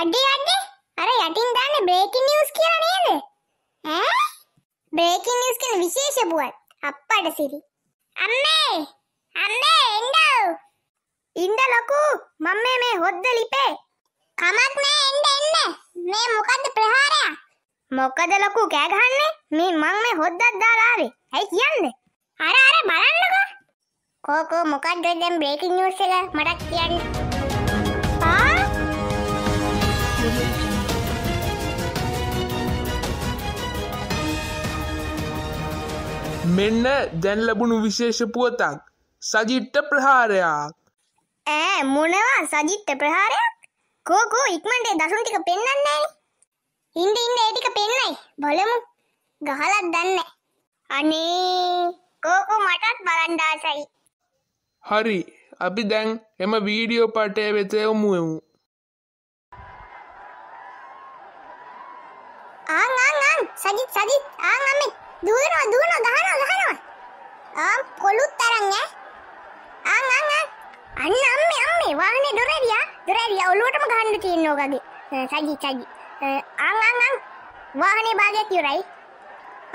අඩේ අඩේ අර යටින් දාන්න බ්‍රේකින් නිවුස් කියලා නේද? ඈ බ්‍රේකින් නිවුස් කියන විශේෂ පුවත් අප්පඩ සිරි. අම්මේ අම්මේ එන්නෝ. ඉන්න ලොකු මම මේ මේ හොද්ද ලිපේ. කමක් නෑ එන්න එන්න. මේ මොකද්ද ප්‍රහාරයක්? මොකද ලොකු කෑ ගහන්නේ? මේ මං මේ හොද්දක් දාලා ආවේ. ඇයි කියන්නේ? අර අර බලන්නකෝ. කෝකෝ මොකද්ද දැන් බ්‍රේකින් නිවුස් එක මටත් කියන්න. මෙන්න දැන් ලැබුණු විශේෂ පුවතක් සජිට්ට ප්‍රහාරයක් ඈ මොනවා සජිත්ත ප්‍රහාරයක් කෝකෝ ඉක්මට දසුන් ටික පෙන්න්නන්නේ ඉන්ද ඉන්න ඒටික පෙන්නයි බලමු ගහලත් දන්න අනේ කෝකෝ මටත් බලන්ඩාසයි හරි අපි දැන් එම වීඩියෝ පටය වෙතය ඔමුුවමු ආංආං සජිත් සජිත් ආං අමේ දුවනවා දුවනවා ගහනවා අන්න අම්මේ අම්මේ වාහනේ දොර ඇරියා දොර ඇරියා ඔළුවටම ගහන්න තියෙන ඕකගේ සජි සජි අං අං අං වාහනේ භාගයක් ඉවරයි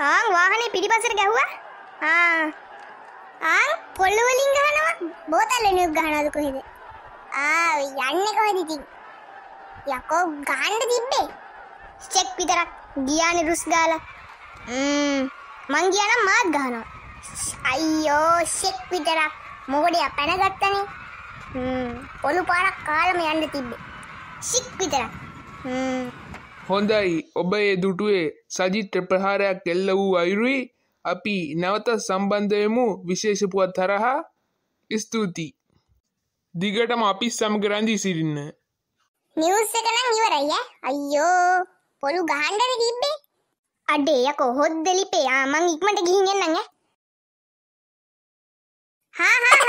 ආං වාහනේ පිටිපස්සට ගැහුවා ආ ආං පොල්ල වලින් ගහනවා බෝතලෙනුත් ගහනවද කොහෙද ආ යන්නේ කොහෙද ඉතින් යකෝ ගහන්න තිබ්බේ චෙක් විතරක් ගියානේ රුස් ගාලා ම්ම් මං ගියා නම් මාත් ගහනවා අයියෝ චෙක් විතරක් මොකද පැනගත්තනේ පොළු පාරක් කාලම යන්න තිබ්බේ ශික් විතර හොඳයි ඔබ ඒ දුටුවේ සජිත්‍ර ප්‍රහාරයක් එල්ල වූ අයුරුයි අපි නැවත සම්බන්ධයමු විශේෂපුවත් තරහා ස්තුතියි දිගටම අපි සමගරන්දී සිරින්න නිවස් එක නම් ඉවරයි අයියෝ පොළු ගහන්ඩර තිබ්බේ අඩේ යකෝ හොද්දලිපේ ආමං ඉක්මට ගිහින් එන්නන් ඈ හා හා